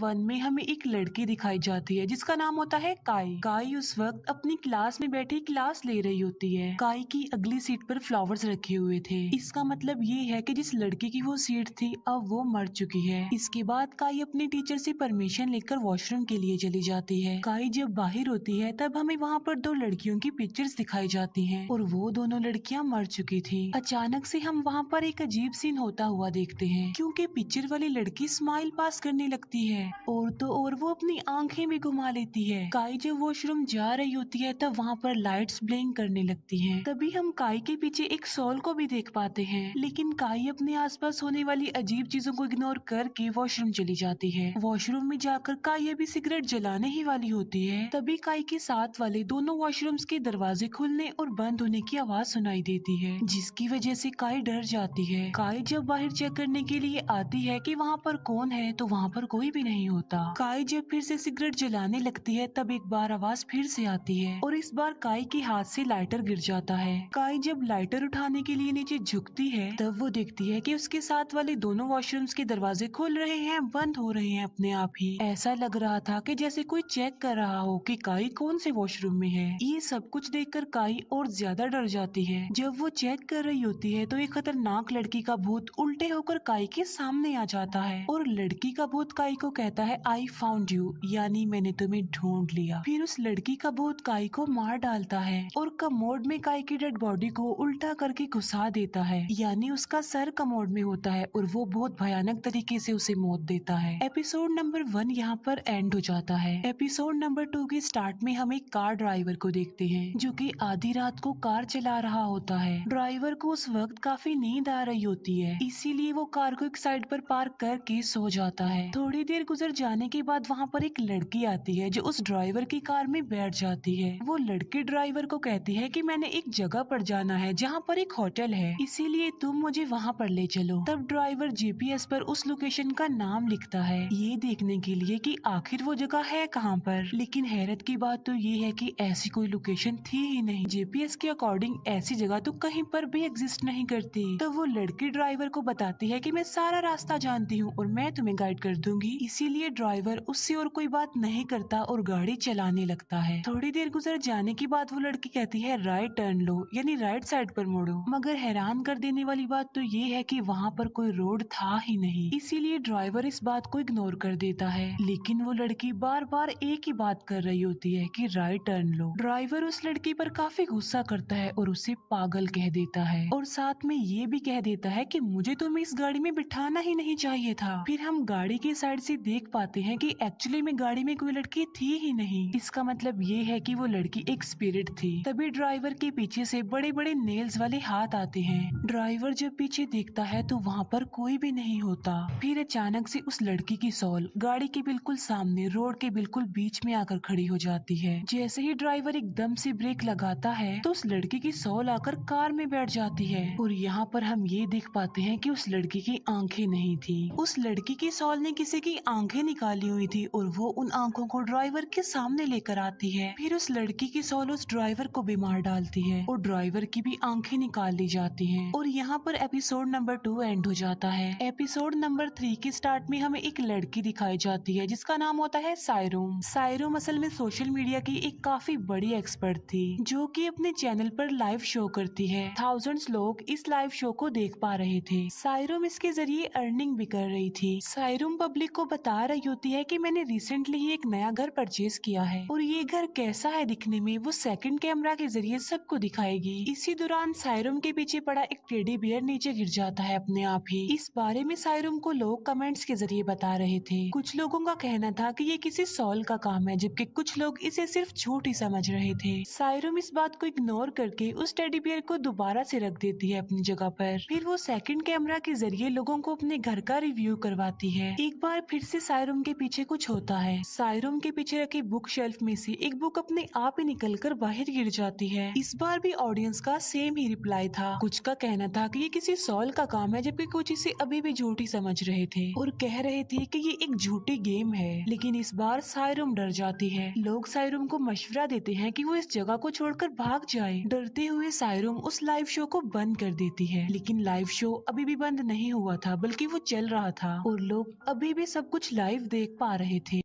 One में हमें एक लड़की दिखाई जाती है जिसका नाम होता है काई काई उस वक्त अपनी क्लास में बैठी क्लास ले रही होती है काई की अगली सीट पर फ्लावर्स रखे हुए थे इसका मतलब ये है कि जिस लड़की की वो सीट थी अब वो मर चुकी है इसके बाद काई अपने टीचर से परमिशन लेकर वॉशरूम के लिए चली जाती है काई जब बाहर होती है तब हमें वहाँ पर दो लड़कियों की पिक्चर्स दिखाई जाती है और वो दोनों लड़कियाँ मर चुकी थी अचानक से हम वहाँ पर एक अजीब सीन होता हुआ देखते हैं क्योंकि पिक्चर वाली लड़की स्माइल पास करने लगती है है और तो और वो अपनी आंखें भी घुमा लेती है काई जब वॉशरूम जा रही होती है तब वहाँ पर लाइट्स ब्लिंक करने लगती हैं। तभी हम काई के पीछे एक सॉल को भी देख पाते हैं लेकिन काई अपने आसपास होने वाली अजीब चीजों को इग्नोर करके वॉशरूम चली जाती है वॉशरूम में जाकर काई अभी सिगरेट जलाने ही वाली होती है तभी काई के साथ वाले दोनों वॉशरूम्स के दरवाजे खुलने और बंद होने की आवाज सुनाई देती है जिसकी वजह से काई डर जाती है काई जब बाहर चेक करने के लिए आती है कि वहाँ पर कौन है तो वहाँ पर कोई भी नहीं नहीं होता काई जब फिर से सिगरेट जलाने लगती है तब एक बार आवाज फिर से आती है और इस बार काई के हाथ से लाइटर गिर जाता है काई जब लाइटर उठाने के लिए नीचे झुकती है तब वो देखती है कि उसके साथ वाले दोनों वॉशरूम्स के दरवाजे खुल रहे हैं बंद हो रहे हैं अपने आप ही ऐसा लग रहा था कि जैसे कोई चेक कर रहा हो कि काई कौन से वॉशरूम में है ये सब कुछ कर काई और ज्यादा डर जाती है जब वो चेक कर रही होती है तो एक खतरनाक लड़की का भूत उल्टे होकर काई के सामने आ जाता है और लड़की का भूत काई को कह कहता है आई फाउंड यू यानी मैंने तुम्हें ढूंढ लिया फिर उस लड़की का भूत काई को मार डालता है और कमोड में काई की डेड बॉडी को उल्टा करके घुसा देता है यानी उसका सर कमोड में होता है और वो बहुत भयानक तरीके से उसे मौत देता है एपिसोड नंबर वन यहाँ पर एंड हो जाता है एपिसोड नंबर टू के स्टार्ट में हम एक कार ड्राइवर को देखते हैं जो की आधी रात को कार चला रहा होता है ड्राइवर को उस वक्त काफी नींद आ रही होती है इसीलिए वो कार को एक साइड पर पार्क करके सो जाता है थोड़ी देर गुजर जाने के बाद वहाँ पर एक लड़की आती है जो उस ड्राइवर की कार में बैठ जाती है वो लड़की ड्राइवर को कहती है कि मैंने एक जगह पर जाना है जहाँ पर एक होटल है इसीलिए तुम मुझे वहाँ पर ले चलो तब ड्राइवर जीपीएस पर उस लोकेशन का नाम लिखता है ये देखने के लिए कि आखिर वो जगह है कहाँ पर लेकिन हैरत की बात तो ये है कि ऐसी कोई लोकेशन थी ही नहीं जीपीएस के अकॉर्डिंग ऐसी जगह तो कहीं पर भी एग्जिस्ट नहीं करती तब वो लड़की ड्राइवर को बताती है की मैं सारा रास्ता जानती हूँ और मैं तुम्हें गाइड कर दूंगी इसीलिए ड्राइवर उससे और कोई बात नहीं करता और गाड़ी चलाने लगता है थोड़ी देर गुजर जाने के बाद वो लड़की कहती है राइट टर्न लो यानी राइट साइड पर मोड़ो मगर हैरान कर देने वाली बात तो ये है कि वहाँ पर कोई रोड था ही नहीं इसीलिए ड्राइवर इस बात को इग्नोर कर देता है लेकिन वो लड़की बार बार एक ही बात कर रही होती है की राइट टर्न लो ड्राइवर उस लड़की पर काफी गुस्सा करता है और उसे पागल कह देता है और साथ में ये भी कह देता है की मुझे तुम्हें तो इस गाड़ी में बिठाना ही नहीं चाहिए था फिर हम गाड़ी के साइड से देख पाते हैं कि एक्चुअली में गाड़ी में कोई लड़की थी ही नहीं इसका मतलब ये है कि वो लड़की एक स्पिरिट थी तभी ड्राइवर के पीछे से बड़े बड़े नेल्स वाले हाथ आते हैं ड्राइवर जब पीछे देखता है तो वहाँ पर कोई भी नहीं होता फिर अचानक से उस लड़की की सॉल गाड़ी के बिल्कुल सामने रोड के बिल्कुल बीच में आकर खड़ी हो जाती है जैसे ही ड्राइवर एकदम से ब्रेक लगाता है तो उस लड़की की सॉल आकर कार में बैठ जाती है और यहाँ पर हम ये देख पाते हैं कि उस लड़की की आंखें नहीं थी उस लड़की की सॉल ने किसी की आंखें निकाली हुई थी और वो उन आंखों को ड्राइवर के सामने लेकर आती है फिर उस लड़की की सोल उस ड्राइवर को बीमार डालती है और ड्राइवर की भी आंखें निकाल ली जाती हैं और यहाँ पर एपिसोड नंबर टू एंड हो जाता है एपिसोड नंबर थ्री के स्टार्ट में हमें एक लड़की दिखाई जाती है जिसका नाम होता है सायरूम सायरूम असल में सोशल मीडिया की एक काफी बड़ी एक्सपर्ट थी जो की अपने चैनल पर लाइव शो करती है थाउजेंड लोग इस लाइव शो को देख पा रहे थे सायरूम इसके जरिए अर्निंग भी कर रही थी सायरूम पब्लिक को बता रही होती है कि मैंने रिसेंटली ही एक नया घर परचेज किया है और ये घर कैसा है दिखने में वो सेकंड कैमरा के जरिए सबको दिखाएगी इसी दौरान सायरम के पीछे पड़ा एक टेडी बियर नीचे गिर जाता है अपने आप ही इस बारे में सायरम को लोग कमेंट्स के जरिए बता रहे थे कुछ लोगों का कहना था कि ये किसी सॉल का काम है जबकि कुछ लोग इसे सिर्फ झूठ ही समझ रहे थे सायरम इस बात को इग्नोर करके उस टेडी बियर को दोबारा से रख देती है अपनी जगह पर फिर वो सेकंड कैमरा के जरिए लोगों को अपने घर का रिव्यू करवाती है एक बार फिर से सायरम के पीछे कुछ होता है सायरम के पीछे रखी बुक शेल्फ में से एक बुक अपने आप ही निकल कर बाहर गिर जाती है इस बार भी ऑडियंस का सेम ही रिप्लाई था कुछ का कहना था कि ये किसी सॉल का काम है जबकि कुछ इसे अभी भी झूठी समझ रहे थे और कह रहे थे कि ये एक झूठी गेम है लेकिन इस बार सायरम डर जाती है लोग सायरम को मशवरा देते हैं कि वो इस जगह को छोड़कर भाग जाए डरते हुए सायरम उस लाइव शो को बंद कर देती है लेकिन लाइव शो अभी भी बंद नहीं हुआ था बल्कि वो चल रहा था और लोग अभी भी सब कुछ कुछ लाइव देख पा रहे थे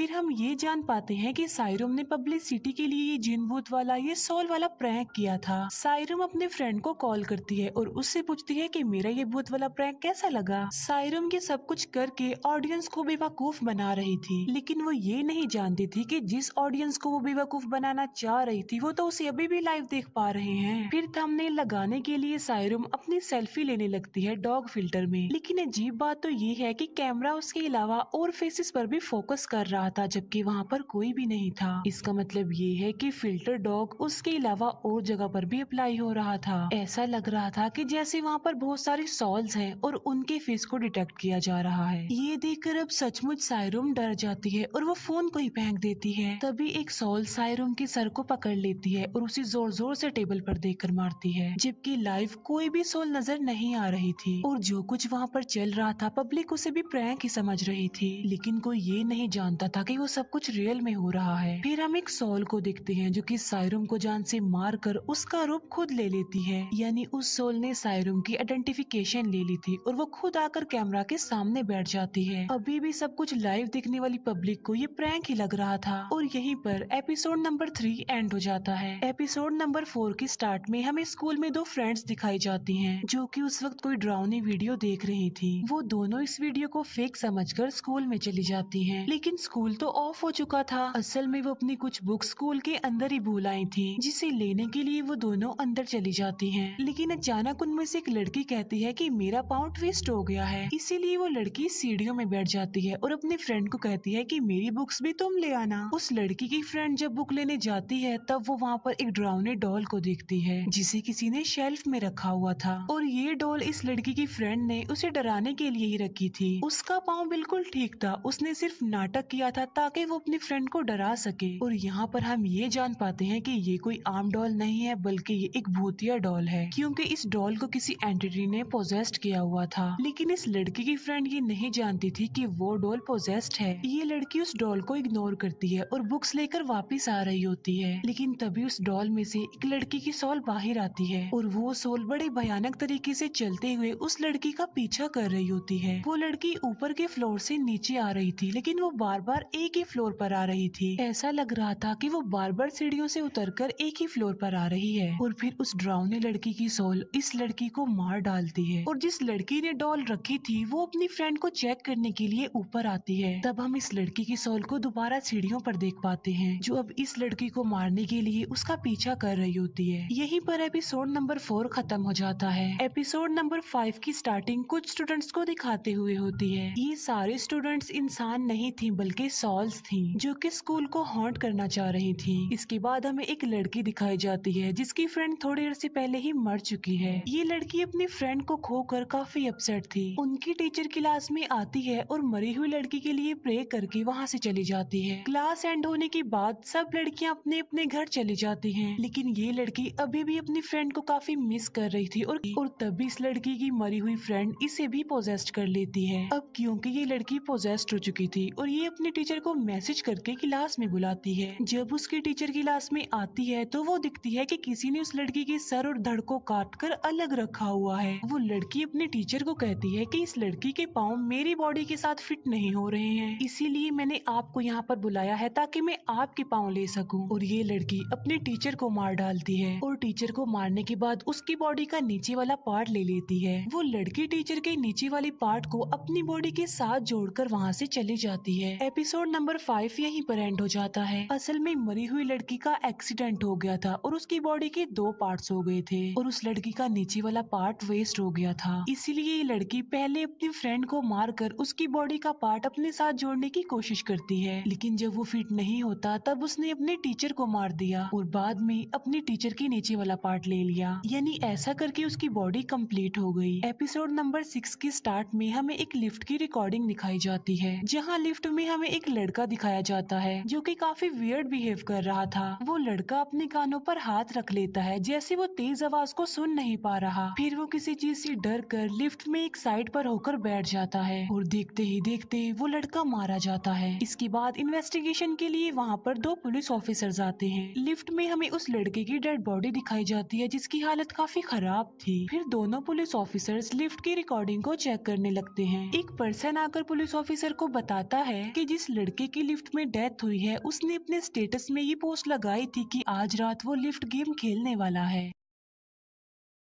फिर हम ये जान पाते हैं कि साइरम ने पब्लिसिटी के लिए ये जिन भूत वाला ये सोल वाला प्रैंक किया था साइरम अपने फ्रेंड को कॉल करती है और उससे पूछती है कि मेरा ये भूत वाला प्रैंक कैसा लगा साइरम ये सब कुछ करके ऑडियंस को बेवकूफ बना रही थी लेकिन वो ये नहीं जानती थी कि जिस ऑडियंस को वो बेवकूफ बनाना चाह रही थी वो तो उसे अभी भी लाइव देख पा रहे हैं फिर थमने लगाने के लिए साइरम अपनी सेल्फी लेने लगती है डॉग फिल्टर में लेकिन अजीब बात तो ये है की कैमरा उसके अलावा और फेसिस पर भी फोकस कर रहा रहा था जबकि वहाँ पर कोई भी नहीं था इसका मतलब ये है कि फिल्टर डॉग उसके अलावा और जगह पर भी अप्लाई हो रहा था ऐसा लग रहा था कि जैसे वहाँ पर बहुत सारे सॉल्स हैं और उनके फेस को डिटेक्ट किया जा रहा है ये देखकर अब सचमुच सायरुम डर जाती है और वो फोन को ही फेंक देती है तभी एक सॉल सायरुम के सर को पकड़ लेती है और उसे जोर जोर से टेबल पर देख कर मारती है जबकि लाइव कोई भी सोल नजर नहीं आ रही थी और जो कुछ वहाँ पर चल रहा था पब्लिक उसे भी प्रैंक ही समझ रही थी लेकिन कोई ये नहीं जानता था ताकि वो सब कुछ रियल में हो रहा है फिर हम एक सोल को देखते हैं जो कि सायरम को जान से मार कर उसका रूप खुद ले लेती है यानी उस सोल ने सायरम की आइडेंटिफिकेशन ले ली थी और वो खुद आकर कैमरा के सामने बैठ जाती है अभी भी सब कुछ लाइव देखने वाली पब्लिक को ये प्रैंक ही लग रहा था और यही पर एपिसोड नंबर थ्री एंड हो जाता है एपिसोड नंबर फोर की स्टार्ट में हमें स्कूल में दो फ्रेंड्स दिखाई जाती है जो की उस वक्त कोई ड्राउनी वीडियो देख रही थी वो दोनों इस वीडियो को फेक समझकर स्कूल में चली जाती हैं लेकिन स्कूल स्कूल तो ऑफ हो चुका था असल में वो अपनी कुछ बुक स्कूल के अंदर ही भूल आई थी जिसे लेने के लिए वो दोनों अंदर चली जाती है लेकिन अचानक उनमें से एक लड़की कहती है की मेरा पाँव ट्विस्ट हो गया है इसीलिए वो लड़की सीढ़ियों में बैठ जाती है और अपने फ्रेंड को कहती है की मेरी बुक्स भी तुम ले आना उस लड़की की फ्रेंड जब बुक लेने जाती है तब वो वहाँ पर एक ड्राउने डॉल को देखती है जिसे किसी ने शेल्फ में रखा हुआ था और ये डॉल इस लड़की की फ्रेंड ने उसे डराने के लिए ही रखी थी उसका पाँव बिल्कुल ठीक था उसने सिर्फ नाटक किया था था ताकि वो अपनी फ्रेंड को डरा सके और यहाँ पर हम ये जान पाते हैं कि ये कोई आम डॉल नहीं है बल्कि ये एक भूतिया डॉल है क्योंकि इस डॉल को किसी एंटिटी ने पोजेस्ट किया हुआ था लेकिन इस लड़की की फ्रेंड ये नहीं जानती थी कि वो डॉल पोजेस्ट है ये लड़की उस डॉल को इग्नोर करती है और बुक्स लेकर वापिस आ रही होती है लेकिन तभी उस डॉल में से एक लड़की की सोल बाहर आती है और वो सोल बड़े भयानक तरीके से चलते हुए उस लड़की का पीछा कर रही होती है वो लड़की ऊपर के फ्लोर से नीचे आ रही थी लेकिन वो बार बार एक ही फ्लोर पर आ रही थी ऐसा लग रहा था कि वो बार बार सीढ़ियों से उतरकर एक ही फ्लोर पर आ रही है और फिर उस ड्रावने लड़की की सोल इस लड़की को मार डालती है और जिस लड़की ने डॉल रखी थी वो अपनी फ्रेंड को चेक करने के लिए ऊपर आती है तब हम इस लड़की की सोल को दोबारा सीढ़ियों पर देख पाते हैं जो अब इस लड़की को मारने के लिए उसका पीछा कर रही होती है यहीं पर एपिसोड नंबर फोर खत्म हो जाता है एपिसोड नंबर फाइव की स्टार्टिंग कुछ स्टूडेंट्स को दिखाते हुए होती है ये सारे स्टूडेंट्स इंसान नहीं थी बल्कि सॉल्स थी जो कि स्कूल को हॉन्ट करना चाह रही थी इसके बाद हमें एक लड़की दिखाई जाती है जिसकी फ्रेंड थोड़ी देर से पहले ही मर चुकी है ये लड़की अपनी फ्रेंड को खो कर काफी अपसेट थी उनकी टीचर क्लास में आती है और मरी हुई लड़की के लिए प्रे करके वहाँ से चली जाती है क्लास एंड होने के बाद सब लड़कियाँ अपने अपने घर चली जाती है लेकिन ये लड़की अभी भी अपनी फ्रेंड को काफी मिस कर रही थी और, और तभी इस लड़की की मरी हुई फ्रेंड इसे भी पोजेस्ट कर लेती है अब क्योंकि ये लड़की पोजेस्ट हो चुकी थी और ये अपनी टीचर को मैसेज करके क्लास में बुलाती है जब उसकी टीचर क्लास में आती है तो वो दिखती है कि किसी ने उस लड़की के सर और धड़ को काट कर अलग रखा हुआ है वो लड़की अपने टीचर को कहती है कि इस लड़की के पाँव मेरी बॉडी के साथ फिट नहीं हो रहे हैं इसीलिए मैंने आपको यहाँ पर बुलाया है ताकि मैं आपके पाँव ले सकूँ और ये लड़की अपने टीचर को मार डालती है और टीचर को मारने के बाद उसकी बॉडी का नीचे वाला पार्ट ले लेती है वो लड़की टीचर के नीचे वाले पार्ट को अपनी बॉडी के साथ जोड़कर वहाँ से चली जाती है एपिसोड एपिसोड नंबर फाइव यहीं पर एंड हो जाता है असल में मरी हुई लड़की का एक्सीडेंट हो गया था और उसकी बॉडी के दो पार्ट हो गए थे और उस लड़की का नीचे वाला पार्ट वेस्ट हो गया था इसीलिए ये लड़की पहले अपनी फ्रेंड को मारकर उसकी बॉडी का पार्ट अपने साथ जोड़ने की कोशिश करती है लेकिन जब वो फिट नहीं होता तब उसने अपने टीचर को मार दिया और बाद में अपने टीचर के नीचे वाला पार्ट ले लिया यानी ऐसा करके उसकी बॉडी कम्प्लीट हो गई एपिसोड नंबर सिक्स की स्टार्ट में हमें एक लिफ्ट की रिकॉर्डिंग दिखाई जाती है जहाँ लिफ्ट में हमें एक लड़का दिखाया जाता है जो कि काफी वियर्ड बिहेव कर रहा था वो लड़का अपने कानों पर हाथ रख लेता है जैसे वो तेज आवाज को सुन नहीं पा रहा फिर वो किसी चीज से डर कर लिफ्ट में एक साइड पर होकर बैठ जाता है और देखते ही देखते वो लड़का मारा जाता है इसके बाद इन्वेस्टिगेशन के लिए वहाँ पर दो पुलिस ऑफिसर आते हैं लिफ्ट में हमें उस लड़के की डेड बॉडी दिखाई जाती है जिसकी हालत काफी खराब थी फिर दोनों पुलिस ऑफिसर लिफ्ट की रिकॉर्डिंग को चेक करने लगते है एक पर्सन आकर पुलिस ऑफिसर को बताता है कि जिस लड़के की लिफ्ट में डेथ हुई है उसने अपने स्टेटस में ये पोस्ट लगाई थी कि आज रात वो लिफ्ट गेम खेलने वाला है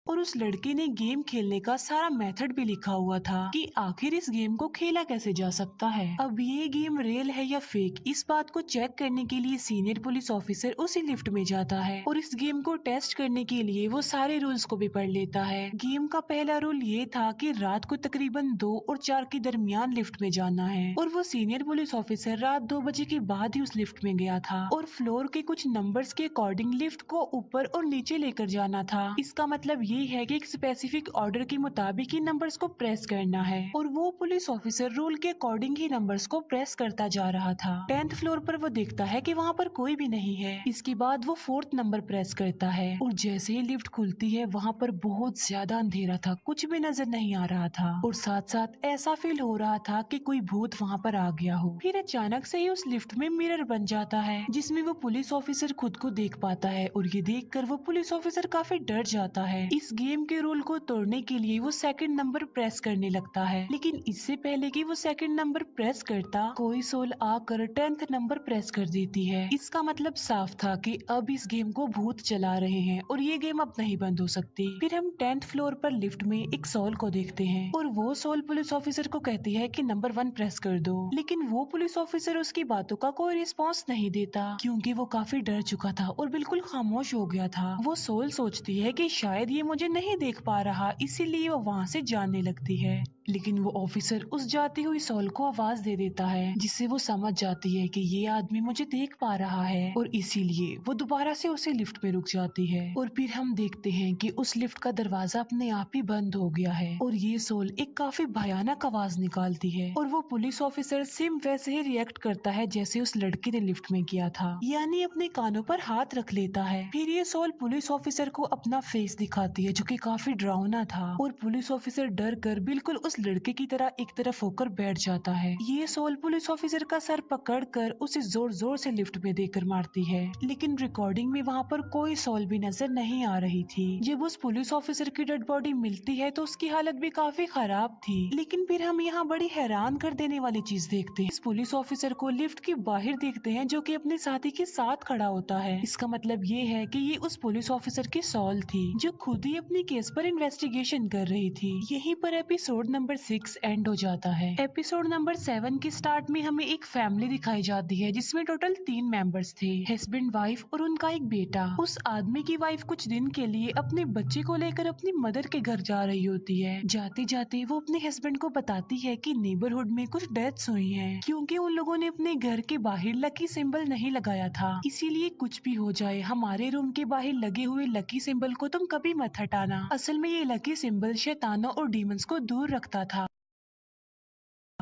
और उस लड़के ने गेम खेलने का सारा मेथड भी लिखा हुआ था कि आखिर इस गेम को खेला कैसे जा सकता है अब ये गेम रियल है या फेक इस बात को चेक करने के लिए सीनियर पुलिस ऑफिसर उसी लिफ्ट में जाता है और इस गेम को टेस्ट करने के लिए वो सारे रूल्स को भी पढ़ लेता है गेम का पहला रूल ये था की रात को तकरीबन दो और चार के दरमियान लिफ्ट में जाना है और वो सीनियर पुलिस ऑफिसर रात दो बजे के बाद ही उस लिफ्ट में गया था और फ्लोर के कुछ नंबर के अकॉर्डिंग लिफ्ट को ऊपर और नीचे लेकर जाना था इसका मतलब ये ये है कि एक स्पेसिफिक ऑर्डर के मुताबिक ही नंबर्स को प्रेस करना है और वो पुलिस ऑफिसर रूल के अकॉर्डिंग ही नंबर्स को प्रेस करता जा रहा था टेंथ फ्लोर पर वो देखता है कि वहाँ पर कोई भी नहीं है इसके बाद वो फोर्थ नंबर प्रेस करता है और जैसे ही लिफ्ट खुलती है वहाँ पर बहुत ज्यादा अंधेरा था कुछ भी नजर नहीं आ रहा था और साथ साथ ऐसा फील हो रहा था कि कोई भूत वहाँ पर आ गया हो फिर अचानक से ही उस लिफ्ट में मिरर बन जाता है जिसमें वो पुलिस ऑफिसर खुद को देख पाता है और ये देख कर वो पुलिस ऑफिसर काफी डर जाता है इस इस गेम के रूल को तोड़ने के लिए वो सेकंड नंबर प्रेस करने लगता है लेकिन इससे पहले कि वो सेकंड नंबर प्रेस करता कोई सोल आकर टेंथ नंबर प्रेस कर देती है इसका मतलब साफ था कि अब इस गेम को भूत चला रहे हैं और ये गेम अब नहीं बंद हो सकती फिर हम टेंथ फ्लोर पर लिफ्ट में एक सोल को देखते हैं और वो सोल पुलिस ऑफिसर को कहती है की नंबर वन प्रेस कर दो लेकिन वो पुलिस ऑफिसर उसकी बातों का कोई रिस्पॉन्स नहीं देता क्यूँकी वो काफी डर चुका था और बिल्कुल खामोश हो गया था वो सोल सोचती है की शायद ये मुझे नहीं देख पा रहा इसीलिए वो वहां से जाने लगती है लेकिन वो ऑफिसर उस जाती हुई सॉल को आवाज दे देता है जिससे वो समझ जाती है कि ये आदमी मुझे देख पा रहा है और इसीलिए वो दोबारा से उसे लिफ्ट में रुक जाती है और फिर हम देखते हैं कि उस लिफ्ट का दरवाजा अपने आप ही बंद हो गया है और ये सोल एक काफी भयानक आवाज निकालती है और वो पुलिस ऑफिसर सिम वैसे ही रिएक्ट करता है जैसे उस लड़की ने लिफ्ट में किया था यानी अपने कानों पर हाथ रख लेता है फिर ये सोल पुलिस ऑफिसर को अपना फेस दिखाती है जो की काफी डरावना था और पुलिस ऑफिसर डर कर बिल्कुल उस लड़के की तरह एक तरफ होकर बैठ जाता है ये सोल पुलिस ऑफिसर का सर पकड़कर उसे जोर जोर से लिफ्ट में देकर मारती है लेकिन रिकॉर्डिंग में वहाँ पर कोई सोल भी नजर नहीं आ रही थी जब उस पुलिस ऑफिसर की डेड बॉडी मिलती है तो उसकी हालत भी काफी खराब थी लेकिन फिर हम यहाँ बड़ी हैरान कर देने वाली चीज देखते हैं इस पुलिस ऑफिसर को लिफ्ट के बाहर देखते हैं जो की अपने साथी के साथ खड़ा होता है इसका मतलब ये है की ये उस पुलिस ऑफिसर की सॉल थी जो खुद ही अपने केस पर इन्वेस्टिगेशन कर रही थी यही पर episode number number six end हो जाता है एपिसोड नंबर सेवन की स्टार्ट में हमें एक फैमिली दिखाई जाती है जिसमें टोटल तीन मेंबर्स थे हस्बैंड वाइफ और उनका एक बेटा उस आदमी की वाइफ कुछ दिन के लिए अपने बच्चे को लेकर अपनी मदर के घर जा रही होती है जाते जाते वो अपने हस्बैंड को बताती है की नेबरहुड में कुछ डेथ्स हुई है क्यूँकी उन लोगों ने अपने घर के बाहर लकी सिंबल नहीं लगाया था इसीलिए कुछ भी हो जाए हमारे रूम के बाहर लगे हुए लकी सिंबल को तुम कभी मत हटाना असल में ये लकी सिंबल शैतानों और डीमंस को दूर रखता था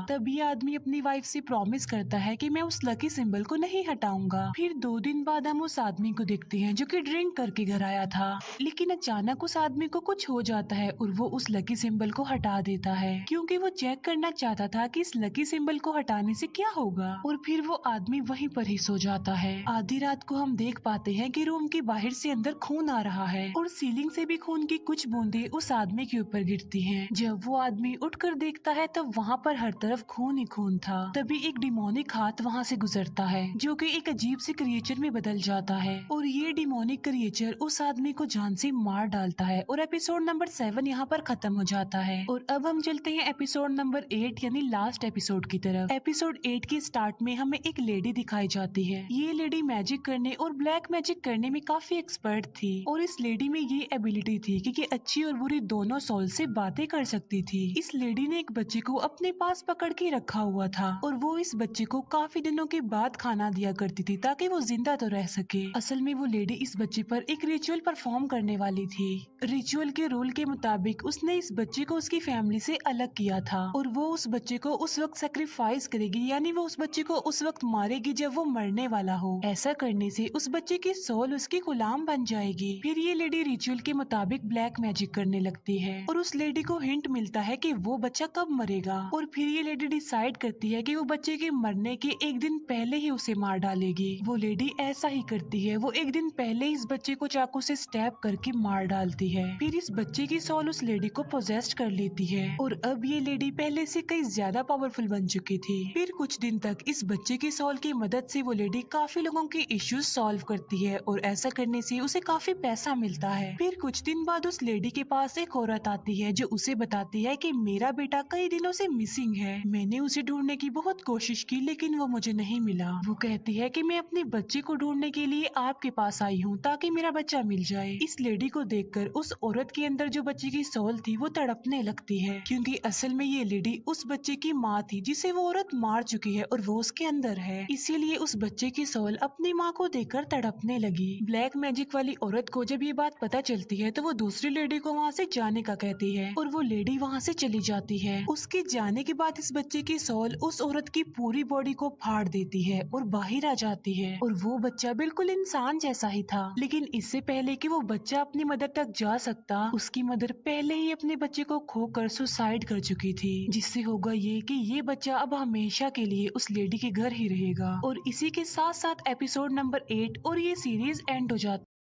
तब ये आदमी अपनी वाइफ से प्रॉमिस करता है कि मैं उस लकी सिंबल को नहीं हटाऊंगा फिर दो दिन बाद हम उस आदमी को देखते हैं जो कि ड्रिंक करके घर आया था लेकिन अचानक उस आदमी को कुछ हो जाता है और वो उस लकी सिंबल को हटा देता है क्योंकि वो चेक करना चाहता था कि इस लकी सिंबल को हटाने से क्या होगा और फिर वो आदमी वहीं पर ही सो जाता है आधी रात को हम देख पाते हैं कि रूम के बाहर से अंदर खून आ रहा है और सीलिंग से भी खून की कुछ बूंदे उस आदमी के ऊपर गिरती है जब वो आदमी कर देखता है तब वहाँ पर हर तरफ खून ही खून था तभी एक डिमोनिक हाथ वहाँ से गुजरता है जो कि एक अजीब से क्रिएचर में बदल जाता है और ये डिमोनिक क्रिएचर उस आदमी को जान से मार डालता है और एपिसोड नंबर सेवन यहाँ पर खत्म हो जाता है और अब हम चलते हैं एपिसोड नंबर एट यानी लास्ट एपिसोड की तरफ एपिसोड एट के स्टार्ट में हमें एक लेडी दिखाई जाती है ये लेडी मैजिक करने और ब्लैक मैजिक करने में काफी एक्सपर्ट थी और इस लेडी में ये एबिलिटी थी की अच्छी और बुरी दोनों सोल से बातें कर सकती थी इस लेडी ने एक बच्चे को अपने पास पकड़ के रखा हुआ था और वो इस बच्चे को काफी दिनों के बाद खाना दिया करती थी ताकि वो जिंदा तो रह सके असल में वो लेडी इस बच्चे पर एक रिचुअल परफॉर्म करने वाली थी रिचुअल के रूल के मुताबिक उसने इस बच्चे को उसकी फैमिली से अलग किया था और वो उस बच्चे को उस वक्त सेक्रीफाइस करेगी यानी वो उस बच्चे को उस वक्त मारेगी जब वो मरने वाला हो ऐसा करने से उस बच्चे की सोल उसकी गुलाम बन जाएगी फिर ये लेडी रिचुअल के मुताबिक ब्लैक मैजिक करने लगती है और उस लेडी को हिंट मिलता है की वो बच्चा कब मरेगा और फिर ये लेडी डिसाइड करती है कि वो बच्चे के मरने के एक दिन पहले ही उसे मार डालेगी वो लेडी ऐसा ही करती है वो एक दिन पहले इस बच्चे को चाकू से स्टैप करके मार डालती है फिर इस बच्चे की सोल उस लेडी को प्रोजेस्ट कर लेती है और अब ये लेडी पहले से कई ज्यादा पावरफुल बन चुकी थी फिर कुछ दिन तक इस बच्चे की सोल की मदद से वो लेडी काफी लोगों के इश्यूज सॉल्व करती है और ऐसा करने से उसे काफी पैसा मिलता है फिर कुछ दिन बाद उस लेडी के पास एक औरत आती है जो उसे बताती है की मेरा बेटा कई दिनों से मिसिंग है मैंने उसे ढूंढने की बहुत कोशिश की लेकिन वो मुझे नहीं मिला वो कहती है कि मैं अपने बच्चे को ढूंढने के लिए आपके पास आई हूँ ताकि मेरा बच्चा मिल जाए इस लेडी को देखकर उस औरत के अंदर जो बच्चे की सोल थी वो तड़पने लगती है क्योंकि असल में ये लेडी उस बच्चे की माँ थी जिसे वो औरत मार चुकी है और वो उसके अंदर है इसीलिए उस बच्चे की सोल अपनी माँ को देखकर तड़पने लगी ब्लैक मैजिक वाली औरत को जब ये बात पता चलती है तो वो दूसरी लेडी को वहाँ से जाने का कहती है और वो लेडी वहाँ से चली जाती है उसके जाने के बाद इस बच्चे की सोल उस औरत की पूरी बॉडी को फाड़ देती है और बाहर आ जाती है और वो बच्चा बिल्कुल इंसान जैसा ही था लेकिन इससे पहले कि वो बच्चा अपनी मदर तक जा सकता उसकी मदर पहले ही अपने बच्चे को खो कर सुसाइड कर चुकी थी जिससे होगा ये कि ये बच्चा अब हमेशा के लिए उस लेडी के घर ही रहेगा और इसी के साथ साथ एपिसोड नंबर एट और ये सीरीज एंड हो जाती